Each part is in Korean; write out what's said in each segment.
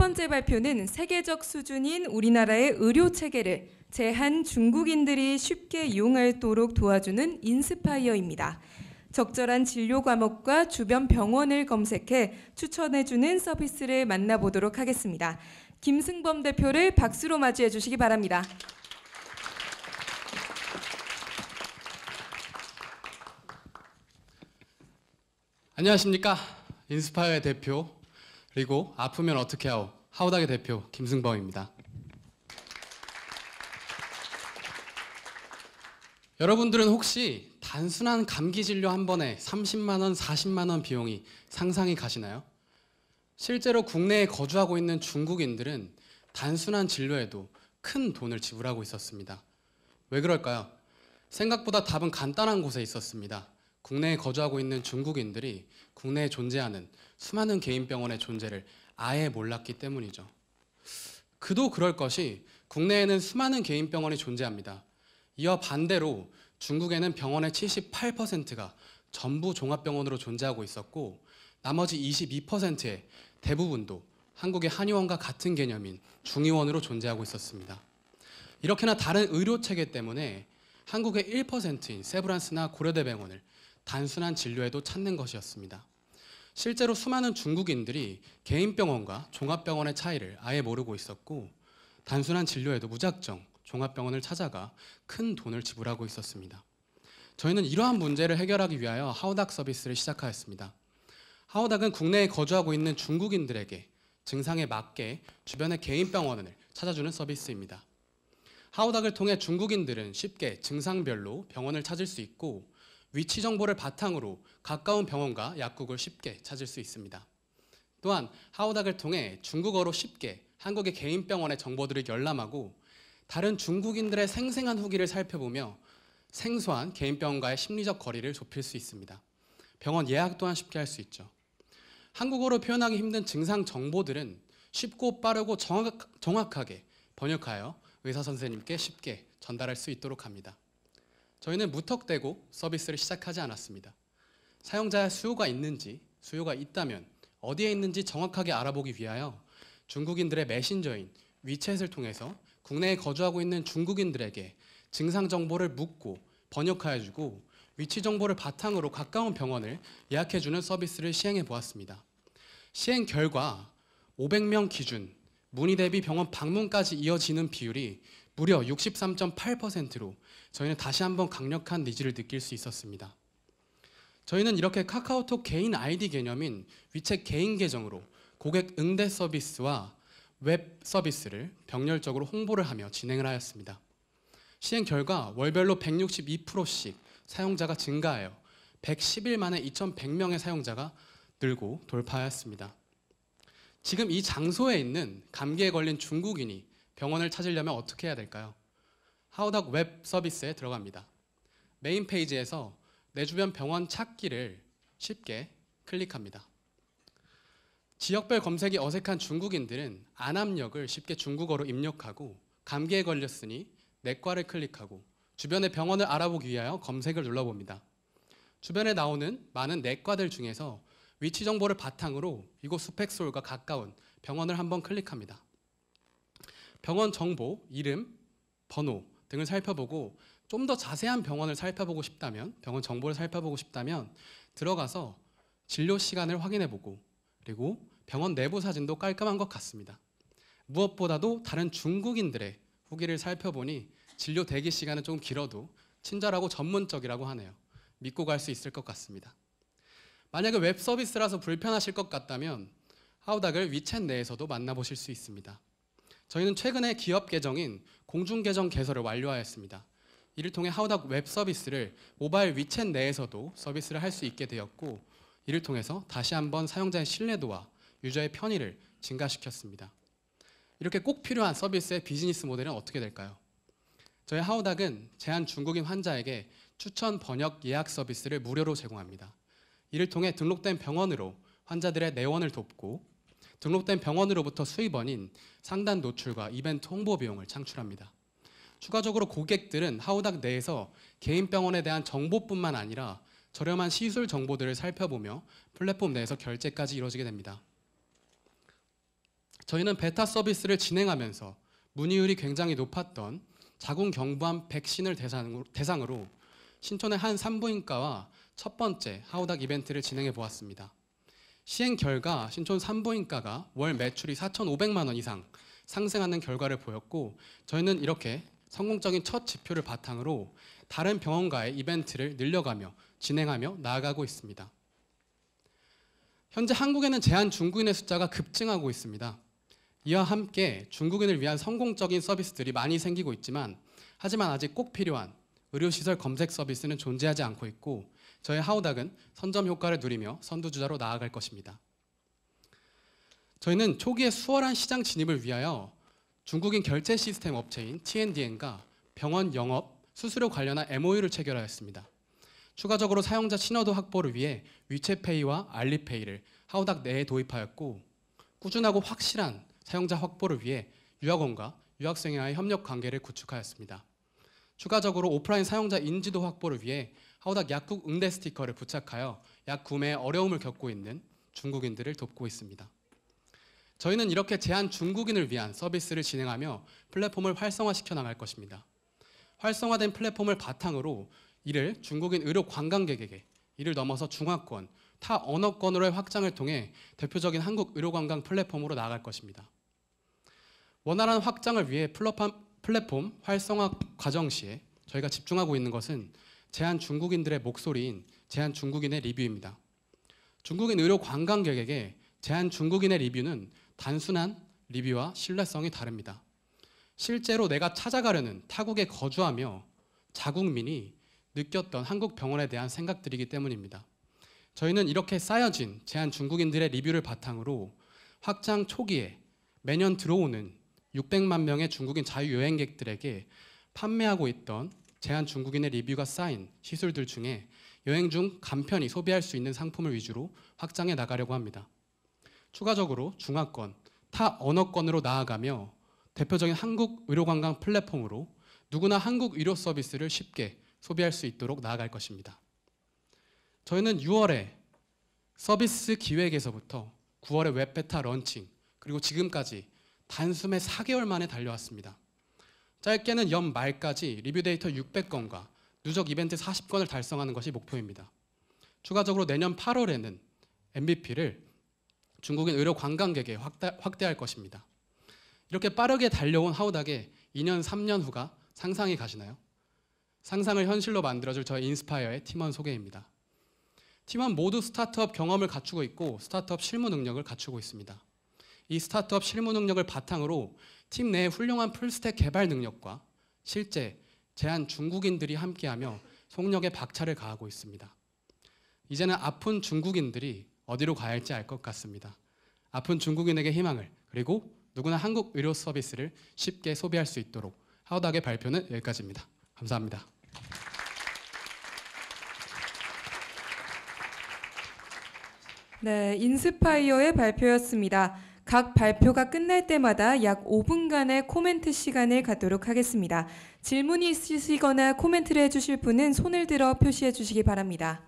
번째 발표는 세계적 수준인 우리나라의 의료 체계를 제한 중국인들이 쉽게 이용할도록 도와주는 인스파이어입니다. 적절한 진료 과목과 주변 병원을 검색해 추천해주는 서비스를 만나보도록 하겠습니다. 김승범 대표를 박수로 맞이해 주시기 바랍니다. 안녕하십니까 인스파이어 대표 그리고 아프면 어떻게 하오 하우닥의 대표 김승범입니다. 여러분들은 혹시 단순한 감기 진료 한 번에 30만 원, 40만 원 비용이 상상이 가시나요? 실제로 국내에 거주하고 있는 중국인들은 단순한 진료에도 큰 돈을 지불하고 있었습니다. 왜 그럴까요? 생각보다 답은 간단한 곳에 있었습니다. 국내에 거주하고 있는 중국인들이 국내에 존재하는 수많은 개인 병원의 존재를 아예 몰랐기 때문이죠. 그도 그럴 것이 국내에는 수많은 개인 병원이 존재합니다. 이와 반대로 중국에는 병원의 78%가 전부 종합병원으로 존재하고 있었고 나머지 22%의 대부분도 한국의 한의원과 같은 개념인 중의원으로 존재하고 있었습니다. 이렇게나 다른 의료 체계 때문에 한국의 1%인 세브란스나 고려대병원을 단순한 진료에도 찾는 것이었습니다. 실제로 수많은 중국인들이 개인병원과 종합병원의 차이를 아예 모르고 있었고 단순한 진료에도 무작정 종합병원을 찾아가 큰 돈을 지불하고 있었습니다. 저희는 이러한 문제를 해결하기 위하여 하우닥 서비스를 시작하였습니다. 하우닥은 국내에 거주하고 있는 중국인들에게 증상에 맞게 주변의 개인 병원을 찾아주는 서비스입니다. 하우닥을 통해 중국인들은 쉽게 증상별로 병원을 찾을 수 있고 위치 정보를 바탕으로 가까운 병원과 약국을 쉽게 찾을 수 있습니다. 또한 하우닥을 통해 중국어로 쉽게 한국의 개인 병원의 정보들을 열람하고 다른 중국인들의 생생한 후기를 살펴보며 생소한 개인 병원과의 심리적 거리를 좁힐 수 있습니다. 병원 예약 또한 쉽게 할 수 있죠. 한국어로 표현하기 힘든 증상 정보들은 쉽고 빠르고 정확, 정확하게 번역하여 의사 선생님께 쉽게 전달할 수 있도록 합니다. 저희는 무턱대고 서비스를 시작하지 않았습니다. 사용자 수요가 있는지, 수요가 있다면 어디에 있는지 정확하게 알아보기 위하여 중국인들의 메신저인 위챗을 통해서 국내에 거주하고 있는 중국인들에게 증상 정보를 묻고 번역하여 주고 위치 정보를 바탕으로 가까운 병원을 예약해 주는 서비스를 시행해 보았습니다. 시행 결과 500명 기준 문의 대비 병원 방문까지 이어지는 비율이 무려 63.8%로 저희는 다시 한번 강력한 니즈를 느낄 수 있었습니다. 저희는 이렇게 카카오톡 개인 아이디 개념인 위챗 개인 계정으로 고객 응대 서비스와 웹 서비스를 병렬적으로 홍보를 하며 진행을 하였습니다. 시행 결과 월별로 162%씩 사용자가 증가하여 110일 만에 2,100명의 사용자가 늘고 돌파하였습니다. 지금 이 장소에 있는 감기에 걸린 중국인이 병원을 찾으려면 어떻게 해야 될까요? 하우닥웹 서비스에 들어갑니다. 메인 페이지에서 내 주변 병원 찾기를 쉽게 클릭합니다. 지역별 검색이 어색한 중국인들은 안압력을 쉽게 중국어로 입력하고 감기에 걸렸으니 내과를 클릭하고 주변의 병원을 알아보기 위하여 검색을 눌러봅니다. 주변에 나오는 많은 내과들 중에서 위치 정보를 바탕으로 이곳 스펙솔과 가까운 병원을 한번 클릭합니다. 병원 정보, 이름, 번호, 등을 살펴보고 좀 더 자세한 병원을 살펴보고 싶다면 병원 정보를 살펴보고 싶다면 들어가서 진료 시간을 확인해보고 그리고 병원 내부 사진도 깔끔한 것 같습니다. 무엇보다도 다른 중국인들의 후기를 살펴보니 진료 대기 시간은 조금 길어도 친절하고 전문적이라고 하네요. 믿고 갈 수 있을 것 같습니다. 만약에 웹 서비스라서 불편하실 것 같다면 하우닥을 위챗 내에서도 만나보실 수 있습니다. 저희는 최근에 기업 계정인 공중 계정 개설을 완료하였습니다. 이를 통해 하우닥 웹 서비스를 모바일 위챗 내에서도 서비스를 할 수 있게 되었고 이를 통해서 다시 한번 사용자의 신뢰도와 유저의 편의를 증가시켰습니다. 이렇게 꼭 필요한 서비스의 비즈니스 모델은 어떻게 될까요? 저희 하우닥은 제한 중국인 환자에게 추천 번역 예약 서비스를 무료로 제공합니다. 이를 통해 등록된 병원으로 환자들의 내원을 돕고 등록된 병원으로부터 수입원인 상단 노출과 이벤트 홍보 비용을 창출합니다. 추가적으로 고객들은 하우닥 내에서 개인 병원에 대한 정보뿐만 아니라 저렴한 시술 정보들을 살펴보며 플랫폼 내에서 결제까지 이루어지게 됩니다. 저희는 베타 서비스를 진행하면서 문의율이 굉장히 높았던 자궁 경부암 백신을 대상으로, 신촌의 한 산부인과와 첫 번째 하우닥 이벤트를 진행해 보았습니다. 시행 결과 신촌 산부인과가 월 매출이 4,500만 원 이상 상승하는 결과를 보였고 저희는 이렇게 성공적인 첫 지표를 바탕으로 다른 병원과의 이벤트를 늘려가며 진행하며 나아가고 있습니다. 현재 한국에는 제한 중국인의 숫자가 급증하고 있습니다. 이와 함께 중국인을 위한 성공적인 서비스들이 많이 생기고 있지만 하지만 아직 꼭 필요한 의료시설 검색 서비스는 존재하지 않고 있고 저의 하우닥은 선점 효과를 누리며 선두주자로 나아갈 것입니다. 저희는 초기에 수월한 시장 진입을 위하여 중국인 결제 시스템 업체인 TNDN과 병원 영업, 수수료 관련한 MOU를 체결하였습니다. 추가적으로 사용자 신호도 확보를 위해 위챗페이와 알리페이를 하우닥 내에 도입하였고 꾸준하고 확실한 사용자 확보를 위해 유학원과 유학생와 협력 관계를 구축하였습니다. 추가적으로 오프라인 사용자 인지도 확보를 위해 하우닥 약국 응대 스티커를 부착하여 약 구매에 어려움을 겪고 있는 중국인들을 돕고 있습니다. 저희는 이렇게 제한 중국인을 위한 서비스를 진행하며 플랫폼을 활성화시켜 나갈 것입니다. 활성화된 플랫폼을 바탕으로 이를 중국인 의료 관광객에게 이를 넘어서 중화권, 타 언어권으로의 확장을 통해 대표적인 한국 의료관광 플랫폼으로 나아갈 것입니다. 원활한 확장을 위해 플랫폼 활성화 과정 시에 저희가 집중하고 있는 것은 제한 중국인들의 목소리인 제한 중국인의 리뷰입니다. 중국인 의료 관광객에게 제한 중국인의 리뷰는 단순한 리뷰와 신뢰성이 다릅니다. 실제로 내가 찾아가려는 타국에 거주하며 자국민이 느꼈던 한국 병원에 대한 생각들이기 때문입니다. 저희는 이렇게 쌓여진 제한 중국인들의 리뷰를 바탕으로 확장 초기에 매년 들어오는 600만 명의 중국인 자유여행객들에게 판매하고 있던 제한 중국인의 리뷰가 쌓인 시술들 중에 여행 중 간편히 소비할 수 있는 상품을 위주로 확장해 나가려고 합니다. 추가적으로 중화권, 타 언어권으로 나아가며 대표적인 한국 의료관광 플랫폼으로 누구나 한국 의료 서비스를 쉽게 소비할 수 있도록 나아갈 것입니다. 저희는 6월에 서비스 기획에서부터 9월에 웹베타 런칭 그리고 지금까지 단숨에 4개월 만에 달려왔습니다. 짧게는 연 말까지 리뷰 데이터 600건과 누적 이벤트 40건을 달성하는 것이 목표입니다. 추가적으로 내년 8월에는 MVP를 중국인 의료 관광객에 확대, 할 것입니다. 이렇게 빠르게 달려온 하우닥에 2년, 3년 후가 상상이 가시나요? 상상을 현실로 만들어줄 저희 인스파이어의 팀원 소개입니다. 팀원 모두 스타트업 경험을 갖추고 있고 스타트업 실무 능력을 갖추고 있습니다. 이 스타트업 실무 능력을 바탕으로 팀 내에 훌륭한 풀스택 개발 능력과 실제 제한 중국인들이 함께하며 속력에 박차를 가하고 있습니다. 이제는 아픈 중국인들이 어디로 가야 할지 알 것 같습니다. 아픈 중국인에게 희망을 그리고 누구나 한국 의료 서비스를 쉽게 소비할 수 있도록 하우닥의 발표는 여기까지입니다. 감사합니다. 네, 인스파이어의 발표였습니다. 각 발표가 끝날 때마다 약 5분간의 코멘트 시간을 갖도록 하겠습니다. 질문이 있으시거나 코멘트를 해주실 분은 손을 들어 표시해 주시기 바랍니다.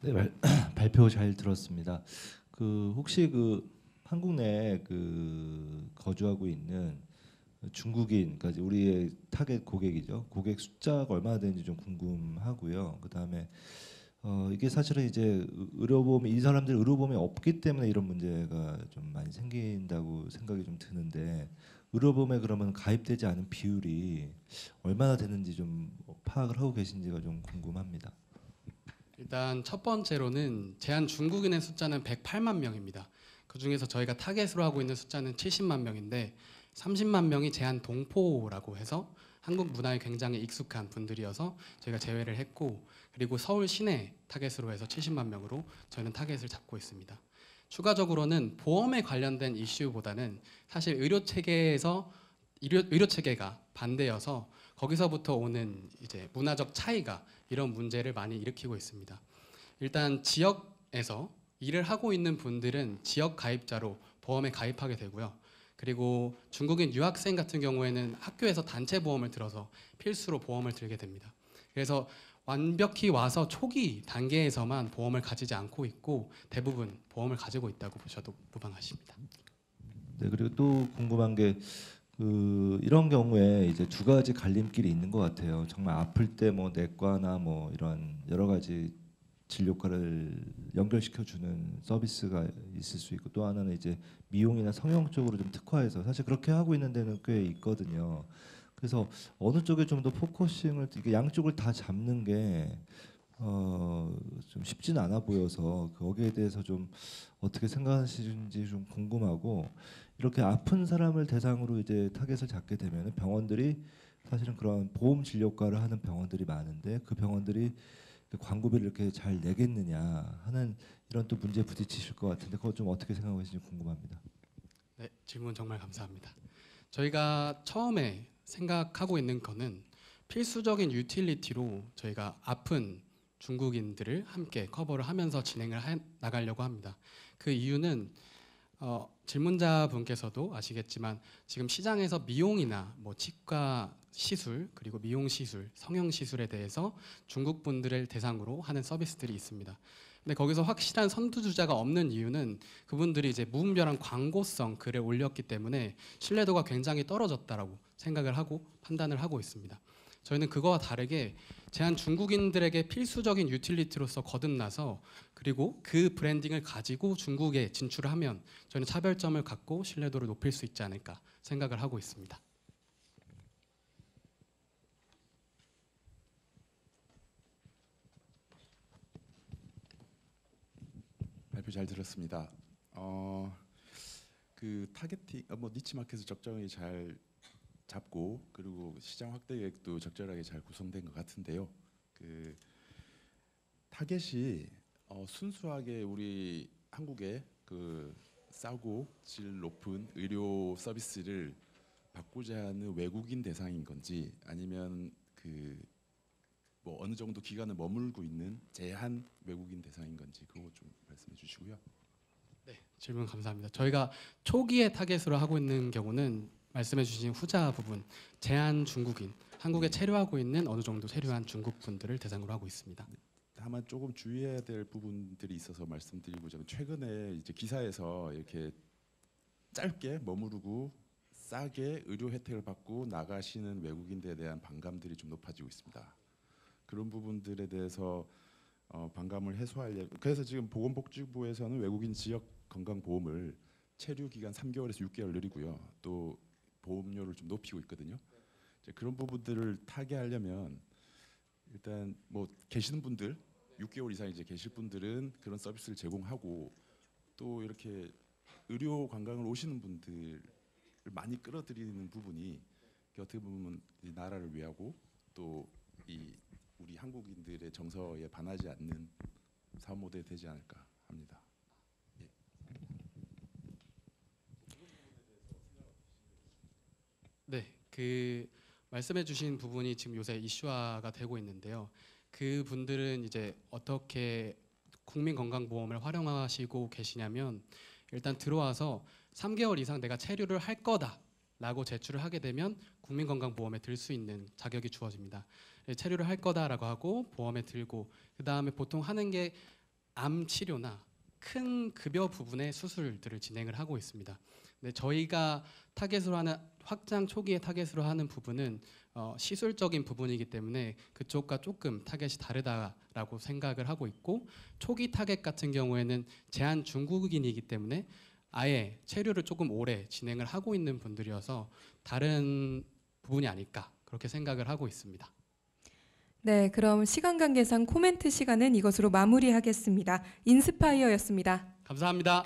네, 말, 발표 잘 들었습니다. 그 혹시 그 한국 내그 거주하고 있는 중국인, 까지 우리의 타겟 고객이죠. 고객 숫자가 얼마나 되는지 좀 궁금하고요. 그 다음에 어, 이게 사실은 이제 의료보험이 이 사람들 의료보험이 없기 때문에 이런 문제가 좀 많이 생긴다고 생각이 좀 드는데 의료보험에 그러면 가입되지 않은 비율이 얼마나 되는지 좀 파악을 하고 계신지가 좀 궁금합니다. 일단 첫 번째로는 제한 중국인의 숫자는 108만 명입니다. 그 중에서 저희가 타겟으로 하고 있는 숫자는 70만 명인데 30만 명이 제한 동포라고 해서 한국 문화에 굉장히 익숙한 분들이어서 저희가 제외를 했고 그리고 서울 시내 타겟으로 해서 70만 명으로 저희는 타겟을 잡고 있습니다. 추가적으로는 보험에 관련된 이슈보다는 사실 의료 체계에서 의료, 의료 체계가 반대여서 거기서부터 오는 이제 문화적 차이가 이런 문제를 많이 일으키고 있습니다. 일단 지역에서 일을 하고 있는 분들은 지역 가입자로 보험에 가입하게 되고요. 그리고 중국인 유학생 같은 경우에는 학교에서 단체 보험을 들어서 필수로 보험을 들게 됩니다. 그래서 완벽히 와서 초기 단계에서만 보험을 가지지 않고 있고 대부분 보험을 가지고 있다고 보셔도 무방하십니다. 네, 그리고 또 궁금한 게그 이런 경우에 이제 두 가지 갈림길이 있는 것 같아요. 정말 아플 때 뭐 내과나 뭐 이런 여러 가지 진료과를 연결시켜주는 서비스가 있을 수 있고 또 하나는 이제 미용이나 성형 쪽으로 좀 특화해서 사실 그렇게 하고 있는 데는 꽤 있거든요. 그래서 어느 쪽에 좀 더 포커싱을 이게 양쪽을 다 잡는 게 어, 쉽진 않아 보여서 거기에 대해서 좀 어떻게 생각하시는지 좀 궁금하고 이렇게 아픈 사람을 대상으로 이제 타겟을 잡게 되면 병원들이 사실은 그런 보험 진료과를 하는 병원들이 많은데 그 병원들이 그 광고비를 이렇게 잘 내겠느냐 하는 이런 또 문제에 부딪히실 것 같은데 그거 좀 어떻게 생각하고 계신지 궁금합니다. 네, 질문 정말 감사합니다. 저희가 처음에 생각하고 있는 거는 필수적인 유틸리티로 저희가 아픈 중국인들을 함께 커버를 하면서 진행을 하, 나가려고 합니다. 그 이유는 어, 질문자 분께서도 아시겠지만 지금 시장에서 미용이나 뭐 치과 시술 그리고 미용 시술, 성형 시술에 대해서 중국 분들을 대상으로 하는 서비스들이 있습니다. 근데 거기서 확실한 선두주자가 없는 이유는 그분들이 이제 무분별한 광고성 글을 올렸기 때문에 신뢰도가 굉장히 떨어졌다라고 생각을 하고 판단을 하고 있습니다. 저희는 그거와 다르게 제한 중국인들에게 필수적인 유틸리티로서 거듭나서 그리고 그 브랜딩을 가지고 중국에 진출하면 저희는 차별점을 갖고 신뢰도를 높일 수 있지 않을까 생각을 하고 있습니다. 발표 잘 들었습니다. 어, 그 타겟팅, 어, 뭐 니치마켓을 적정히 잘 잡고 그리고 시장 확대 계획도 적절하게 잘 구성된 것 같은데요. 그 타겟이 어, 순수하게 우리 한국의 그 싸고 질 높은 의료 서비스를 바꾸자 하는 외국인 대상인 건지 아니면 그뭐 어느 정도 기간을 머물고 있는 제한 외국인 대상인 건지 그거 좀 말씀해 주시고요. 네, 질문 감사합니다. 저희가 초기에 타겟으로 하고 있는 경우는 말씀해 주신 후자 부분 제한 중국인 한국에 네. 체류하고 있는 어느 정도 체류한 중국 분들을 대상으로 하고 있습니다. 네. 다만 조금 주의해야 될 부분들이 있어서 말씀드리고자 최근에 이제 기사에서 이렇게 짧게 머무르고 싸게 의료 혜택을 받고 나가시는 외국인들에 대한 반감들이 좀 높아지고 있습니다. 그런 부분들에 대해서 어, 반감을 해소하려 예, 그래서 지금 보건복지부에서는 외국인 지역 건강보험을 체류 기간 3개월에서 6개월 늘리고요. 또 보험료를 좀 높이고 있거든요. 이제 그런 부분들을 타개하려면 일단 뭐 계시는 분들 6개월 이상 이제 계실 분들은 그런 서비스를 제공하고 또 이렇게 의료 관광을 오시는 분들을 많이 끌어들이는 부분이 어떻게 보면 나라를 위하고 또이 우리 한국인들의 정서에 반하지 않는 사모델 되지 않을까 합니다. 예. 네, 그 말씀해주신 부분이 지금 요새 이슈화가 되고 있는데요. 그 분들은 이제 어떻게 국민건강보험을 활용하시고 계시냐면 일단 들어와서 3개월 이상 내가 체류를 할 거다 라고 제출을 하게 되면 국민건강보험에 들 수 있는 자격이 주어집니다. 예, 체류를 할 거다라고 하고 보험에 들고 그 다음에 보통 하는 게 암 치료나 큰 급여 부분의 수술들을 진행을 하고 있습니다. 근데 저희가 타겟으로 하는 확장 초기에 타겟으로 하는 부분은 어, 시술적인 부분이기 때문에 그쪽과 조금 타겟이 다르다라고 생각을 하고 있고 초기 타겟 같은 경우에는 제한 중국인이기 때문에 아예 체류를 조금 오래 진행을 하고 있는 분들이어서 다른 부분이 아닐까 그렇게 생각을 하고 있습니다. 네, 그럼 시간 관계상 코멘트 시간은 이것으로 마무리하겠습니다. 인스파이어였습니다. 감사합니다.